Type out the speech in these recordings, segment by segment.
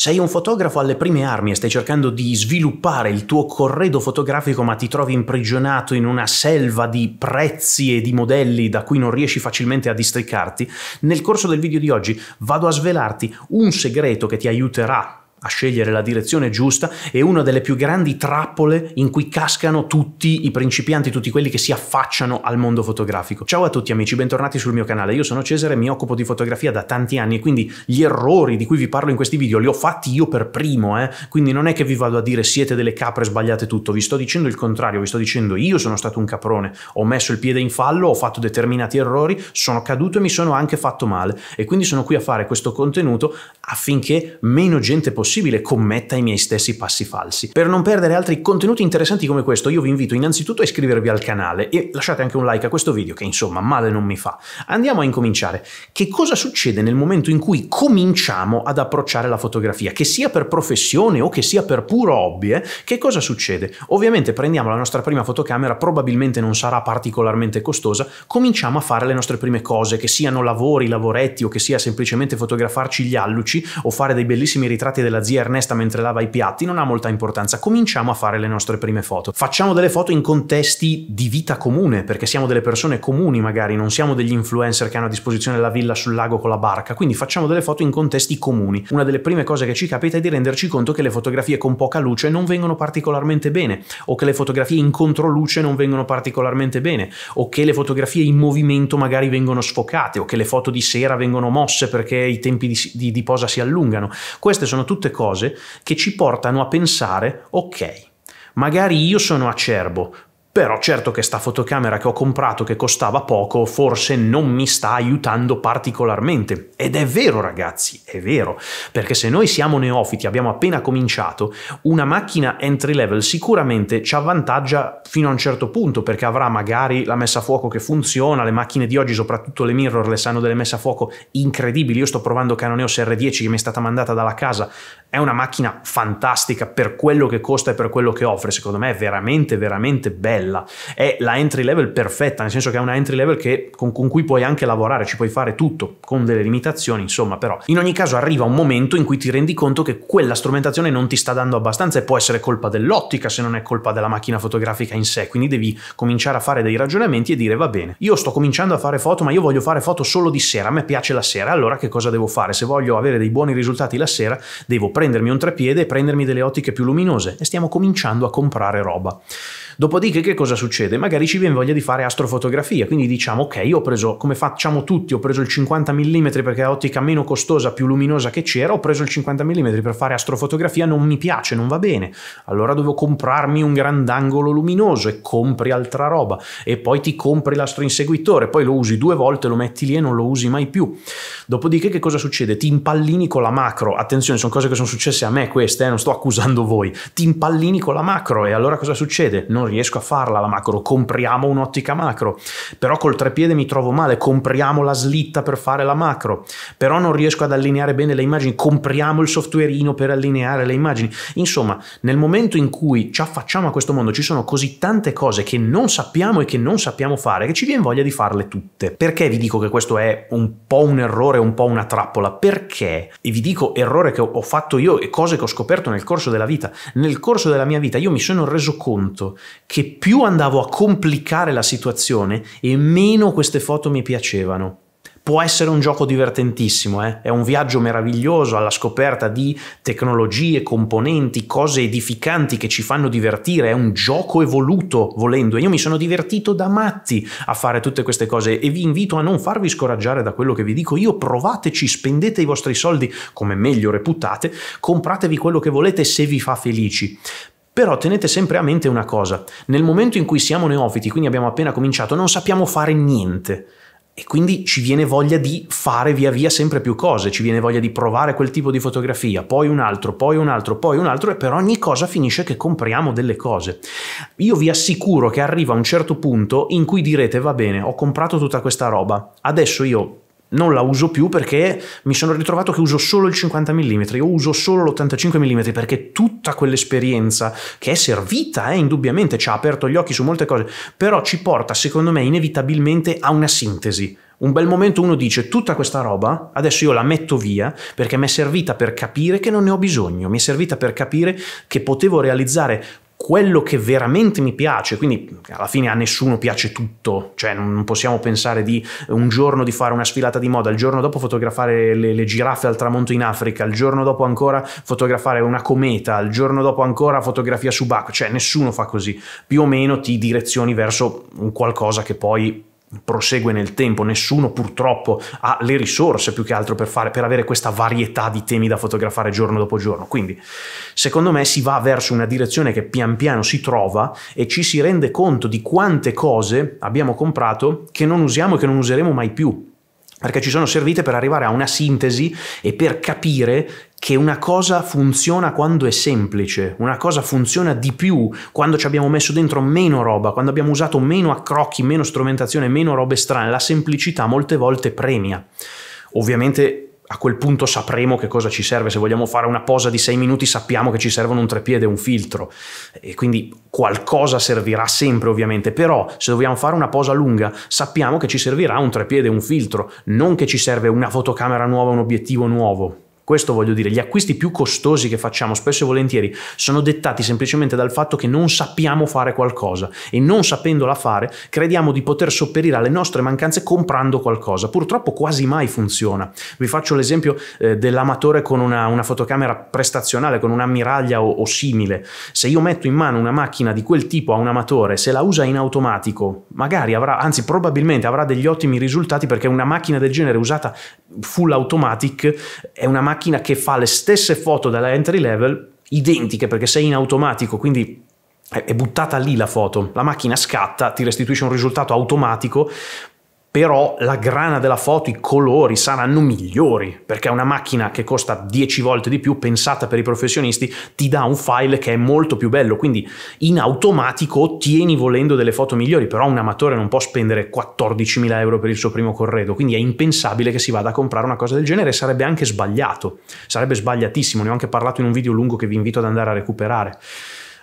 Sei un fotografo alle prime armi e stai cercando di sviluppare il tuo corredo fotografico, ma ti trovi imprigionato in una selva di prezzi e di modelli da cui non riesci facilmente a districarti. Nel corso del video di oggi vado a svelarti un segreto che ti aiuterà a scegliere la direzione giusta è una delle più grandi trappole in cui cascano tutti i principianti, tutti quelli che si affacciano al mondo fotografico. Ciao a tutti amici, bentornati sul mio canale. Io sono Cesare, mi occupo di fotografia da tanti anni e quindi gli errori di cui vi parlo in questi video li ho fatti io per primo, eh? quindi non è che vi vado a dire siete delle capre, sbagliate tutto, vi sto dicendo il contrario, vi sto dicendo io sono stato un caprone, ho messo il piede in fallo, ho fatto determinati errori, sono caduto e mi sono anche fatto male e quindi sono qui a fare questo contenuto affinché meno gente possa possibile commetta i miei stessi passi falsi. Per non perdere altri contenuti interessanti come questo, io vi invito innanzitutto a iscrivervi al canale e lasciate anche un like a questo video che insomma male non mi fa. Andiamo a incominciare. Che cosa succede nel momento in cui cominciamo ad approcciare la fotografia, che sia per professione o che sia per puro hobby? Eh? Che cosa succede? Ovviamente prendiamo la nostra prima fotocamera, probabilmente non sarà particolarmente costosa, cominciamo a fare le nostre prime cose, che siano lavori, lavoretti o che sia semplicemente fotografarci gli alluci o fare dei bellissimi ritratti della della zia Ernesta mentre lava i piatti non ha molta importanza. Cominciamo a fare le nostre prime foto. Facciamo delle foto in contesti di vita comune, perché siamo delle persone comuni magari, non siamo degli influencer che hanno a disposizione la villa sul lago con la barca, quindi facciamo delle foto in contesti comuni. Una delle prime cose che ci capita è di renderci conto che le fotografie con poca luce non vengono particolarmente bene, o che le fotografie in controluce non vengono particolarmente bene, o che le fotografie in movimento magari vengono sfocate, o che le foto di sera vengono mosse perché i tempi di, di, di posa si allungano. Queste sono tutte tutte cose che ci portano a pensare, ok, magari io sono acerbo, però certo che sta fotocamera che ho comprato che costava poco forse non mi sta aiutando particolarmente. Ed è vero ragazzi, è vero, perché se noi siamo neofiti, abbiamo appena cominciato, una macchina entry level sicuramente ci avvantaggia fino a un certo punto perché avrà magari la messa a fuoco che funziona, le macchine di oggi, soprattutto le mirrorless, hanno delle messe a fuoco incredibili. Io sto provando Canoneos R10 che mi è stata mandata dalla casa, è una macchina fantastica per quello che costa e per quello che offre, secondo me è veramente veramente bella bella, è la entry level perfetta, nel senso che è una entry level che, con, con cui puoi anche lavorare, ci puoi fare tutto, con delle limitazioni, insomma, però in ogni caso arriva un momento in cui ti rendi conto che quella strumentazione non ti sta dando abbastanza e può essere colpa dell'ottica se non è colpa della macchina fotografica in sé, quindi devi cominciare a fare dei ragionamenti e dire va bene, io sto cominciando a fare foto, ma io voglio fare foto solo di sera, a me piace la sera, allora che cosa devo fare? Se voglio avere dei buoni risultati la sera, devo prendermi un trepiede e prendermi delle ottiche più luminose e stiamo cominciando a comprare roba. Dopodiché che cosa succede? Magari ci viene voglia di fare astrofotografia, quindi diciamo ok, ho preso, come facciamo tutti, ho preso il 50 mm perché è l'ottica meno costosa, più luminosa che c'era, ho preso il 50 mm per fare astrofotografia, non mi piace, non va bene, allora devo comprarmi un grandangolo luminoso e compri altra roba e poi ti compri l'astroinseguitore, poi lo usi due volte, lo metti lì e non lo usi mai più. Dopodiché che cosa succede? Ti impallini con la macro, attenzione, sono cose che sono successe a me queste, eh, non sto accusando voi, ti impallini con la macro e allora cosa succede? Non riesco a farla la macro, compriamo un'ottica macro, però col trepiede mi trovo male, compriamo la slitta per fare la macro, però non riesco ad allineare bene le immagini, compriamo il softwareino per allineare le immagini. Insomma, nel momento in cui ci affacciamo a questo mondo ci sono così tante cose che non sappiamo e che non sappiamo fare che ci viene voglia di farle tutte. Perché vi dico che questo è un po' un errore, un po' una trappola? Perché, e vi dico errore che ho fatto io e cose che ho scoperto nel corso della vita, nel corso della mia vita io mi sono reso conto che più andavo a complicare la situazione e meno queste foto mi piacevano. Può essere un gioco divertentissimo, eh? è un viaggio meraviglioso alla scoperta di tecnologie, componenti, cose edificanti che ci fanno divertire, è un gioco evoluto volendo. Io mi sono divertito da matti a fare tutte queste cose e vi invito a non farvi scoraggiare da quello che vi dico. Io provateci, spendete i vostri soldi come meglio reputate, compratevi quello che volete se vi fa felici però tenete sempre a mente una cosa, nel momento in cui siamo neofiti, quindi abbiamo appena cominciato, non sappiamo fare niente. E quindi ci viene voglia di fare via via sempre più cose, ci viene voglia di provare quel tipo di fotografia, poi un altro, poi un altro, poi un altro, e per ogni cosa finisce che compriamo delle cose. Io vi assicuro che arriva un certo punto in cui direte, va bene, ho comprato tutta questa roba, adesso io non la uso più perché mi sono ritrovato che uso solo il 50 mm, io uso solo l'85 mm perché tutta quell'esperienza che è servita, eh, indubbiamente ci ha aperto gli occhi su molte cose, però ci porta secondo me inevitabilmente a una sintesi. Un bel momento uno dice tutta questa roba, adesso io la metto via perché mi è servita per capire che non ne ho bisogno, mi è servita per capire che potevo realizzare quello che veramente mi piace, quindi alla fine a nessuno piace tutto, cioè non possiamo pensare di un giorno di fare una sfilata di moda, il giorno dopo fotografare le, le giraffe al tramonto in Africa, il giorno dopo ancora fotografare una cometa, il giorno dopo ancora fotografia subacquea, cioè nessuno fa così, più o meno ti direzioni verso un qualcosa che poi prosegue nel tempo, nessuno purtroppo ha le risorse più che altro per, fare, per avere questa varietà di temi da fotografare giorno dopo giorno. Quindi secondo me si va verso una direzione che pian piano si trova e ci si rende conto di quante cose abbiamo comprato che non usiamo e che non useremo mai più perché ci sono servite per arrivare a una sintesi e per capire che una cosa funziona quando è semplice, una cosa funziona di più quando ci abbiamo messo dentro meno roba, quando abbiamo usato meno accrocchi, meno strumentazione, meno robe strane, la semplicità molte volte premia. Ovviamente a quel punto sapremo che cosa ci serve, se vogliamo fare una posa di 6 minuti sappiamo che ci servono un trepiede e un filtro e quindi qualcosa servirà sempre ovviamente, però se dobbiamo fare una posa lunga sappiamo che ci servirà un trepiede e un filtro, non che ci serve una fotocamera nuova, un obiettivo nuovo. Questo voglio dire, gli acquisti più costosi che facciamo spesso e volentieri sono dettati semplicemente dal fatto che non sappiamo fare qualcosa e non sapendola fare crediamo di poter sopperire alle nostre mancanze comprando qualcosa. Purtroppo quasi mai funziona. Vi faccio l'esempio eh, dell'amatore con una, una, fotocamera prestazionale, con un'ammiraglia o, o simile. Se io metto in mano una macchina di quel tipo a un amatore, se la usa in automatico, magari avrà, anzi probabilmente avrà degli ottimi risultati perché una macchina del genere usata full automatic è una macchina macchina che fa le stesse foto della entry level, identiche perché sei in automatico, quindi è buttata lì la foto, la macchina scatta, ti restituisce un risultato automatico, però la grana della foto, i colori saranno migliori, perché una macchina che costa 10 volte di più, pensata per i professionisti, ti dà un file che è molto più bello, quindi in automatico ottieni volendo delle foto migliori, però un amatore non può spendere 14.000 euro per il suo primo corredo, quindi è impensabile che si vada a comprare una cosa del genere, sarebbe anche sbagliato, sarebbe sbagliatissimo, ne ho anche parlato in un video lungo che vi invito ad andare a recuperare.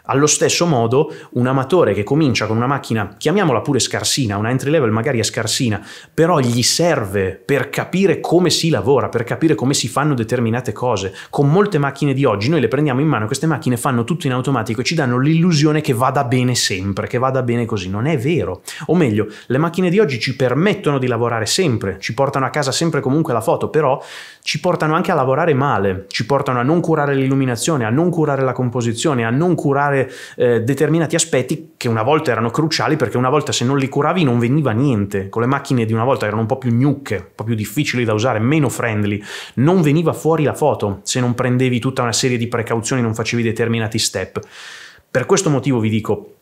Allo stesso modo, un amatore che comincia con una macchina, chiamiamola pure scarsina, una entry level magari è scarsina, però gli serve per capire come si lavora, per capire come si fanno determinate cose. Con molte macchine di oggi noi le prendiamo in mano, queste macchine fanno tutto in automatico e ci danno l'illusione che vada bene sempre, che vada bene così. Non è vero. O meglio, le macchine di oggi ci permettono di lavorare sempre, ci portano a casa sempre comunque la foto, però ci portano anche a lavorare male, ci portano a non curare l'illuminazione, a non curare la composizione, a non curare curare eh, determinati aspetti che una volta erano cruciali perché una volta se non li curavi non veniva niente. Con le macchine di una volta erano un po' più gnucche, un po' più difficili da usare, meno friendly, non veniva fuori la foto se non prendevi tutta una serie di precauzioni, non facevi determinati step. Per questo motivo vi dico,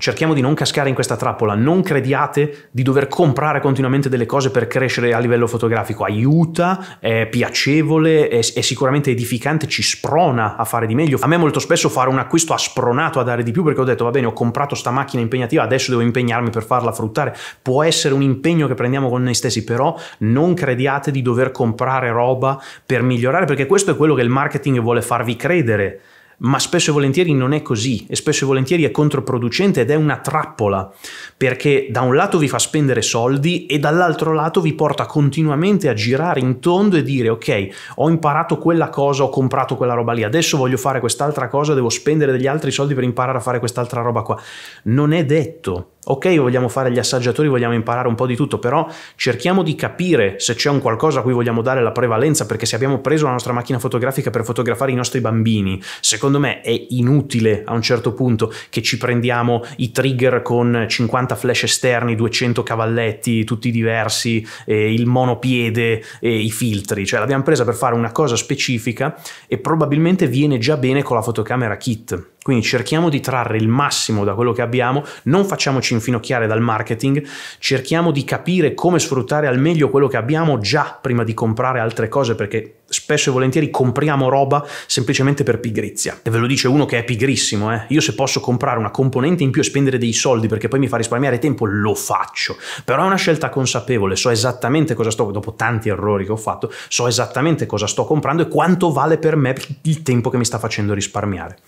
Cerchiamo di non cascare in questa trappola, non crediate di dover comprare continuamente delle cose per crescere a livello fotografico, aiuta, è piacevole, è, è, sicuramente edificante, ci sprona a fare di meglio. A me molto spesso fare un acquisto ha spronato a dare di più perché ho detto va bene ho comprato sta macchina impegnativa, adesso devo impegnarmi per farla fruttare. Può essere un impegno che prendiamo con noi stessi, però non crediate di dover comprare roba per migliorare perché questo è quello che il marketing vuole farvi credere ma spesso e volentieri non è così e spesso e volentieri è controproducente ed è una trappola, perché da un lato vi fa spendere soldi e dall'altro lato vi porta continuamente a girare in tondo e dire ok, ho imparato quella cosa, ho comprato quella roba lì, adesso voglio fare quest'altra cosa, devo spendere degli altri soldi per imparare a fare quest'altra roba qua. Non è detto ok, vogliamo fare gli assaggiatori, vogliamo imparare un po' di tutto, però cerchiamo di capire se c'è un qualcosa a cui vogliamo dare la prevalenza, perché se abbiamo preso la nostra macchina fotografica per fotografare i nostri bambini, secondo me è inutile a un certo punto che ci prendiamo i trigger con 50 flash esterni, 200 cavalletti, tutti diversi, eh, il monopiede e i filtri, cioè l'abbiamo presa per fare una cosa specifica e probabilmente viene già bene con la fotocamera kit. Quindi cerchiamo di trarre il massimo da quello che abbiamo, non facciamoci infinocchiare dal marketing, cerchiamo di capire come sfruttare al meglio quello che abbiamo già prima di comprare altre cose perché spesso e volentieri compriamo roba semplicemente per pigrizia. E ve lo dice uno che è pigrissimo, eh? Io se posso comprare una componente in più e spendere dei soldi perché poi mi fa risparmiare tempo, lo faccio. Però è una scelta consapevole, so esattamente cosa sto, dopo tanti errori che ho fatto, so esattamente cosa sto comprando e quanto vale per me il tempo che mi sta facendo risparmiare.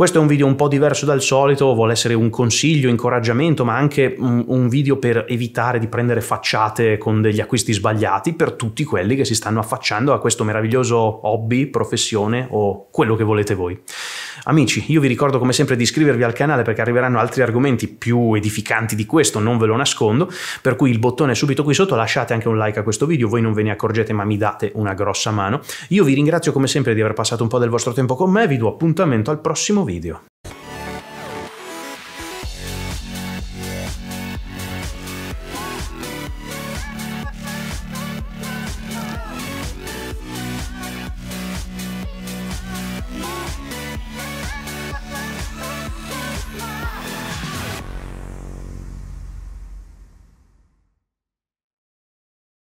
Questo è un video un po' diverso dal solito, vuole essere un consiglio, incoraggiamento, ma anche un, un video per evitare di prendere facciate con degli acquisti sbagliati per tutti quelli che si stanno affacciando a questo meraviglioso hobby, professione o quello che volete voi. Amici, io vi ricordo come sempre di iscrivervi al canale perché arriveranno altri argomenti più edificanti di questo, non ve lo nascondo, per cui il bottone è subito qui sotto, lasciate anche un like a questo video, voi non ve ne accorgete ma mi date una grossa mano. Io vi ringrazio come sempre di aver passato un po' del vostro tempo con me, vi do appuntamento al prossimo video.